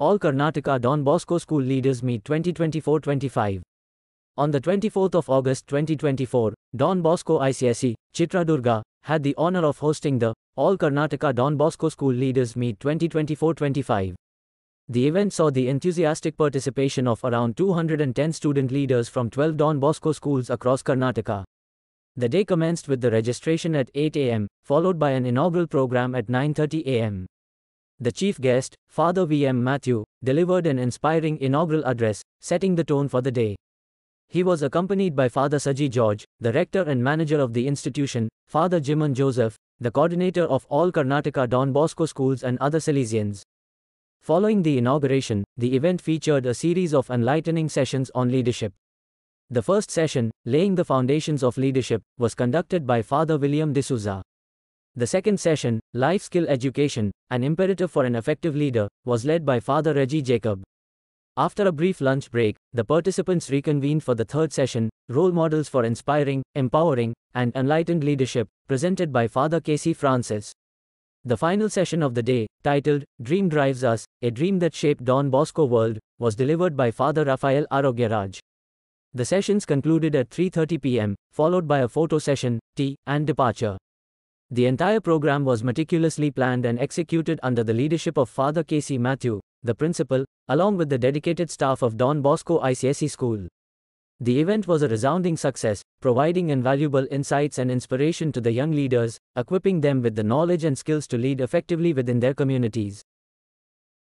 All Karnataka Don Bosco School Leaders Meet 2024-25. On the 24th of August 2024, Don Bosco ICSE, Chitradurga, had the honor of hosting the All Karnataka Don Bosco School Leaders Meet 2024-25. The event saw the enthusiastic participation of around 210 student leaders from 12 Don Bosco schools across Karnataka. The day commenced with the registration at 8 a.m., followed by an inaugural program at 9.30 a.m. The chief guest, Father V.M. Matthew, delivered an inspiring inaugural address, setting the tone for the day. He was accompanied by Father Saji George, the rector and manager of the institution, Father Jimon Joseph, the coordinator of all Karnataka Don Bosco schools and other Salesians. Following the inauguration, the event featured a series of enlightening sessions on leadership. The first session, Laying the Foundations of Leadership, was conducted by Father William D'Souza. The second session, Life Skill Education, an imperative for an effective leader, was led by Father Reggie Jacob. After a brief lunch break, the participants reconvened for the third session, Role Models for Inspiring, Empowering, and Enlightened Leadership, presented by Father Casey Francis. The final session of the day, titled Dream Drives Us, a Dream That Shaped Don Bosco World, was delivered by Father Rafael Arogeraj. The sessions concluded at 3.30 p.m., followed by a photo session, tea, and departure. The entire program was meticulously planned and executed under the leadership of Father Casey Matthew, the principal, along with the dedicated staff of Don Bosco ICSE School. The event was a resounding success, providing invaluable insights and inspiration to the young leaders, equipping them with the knowledge and skills to lead effectively within their communities.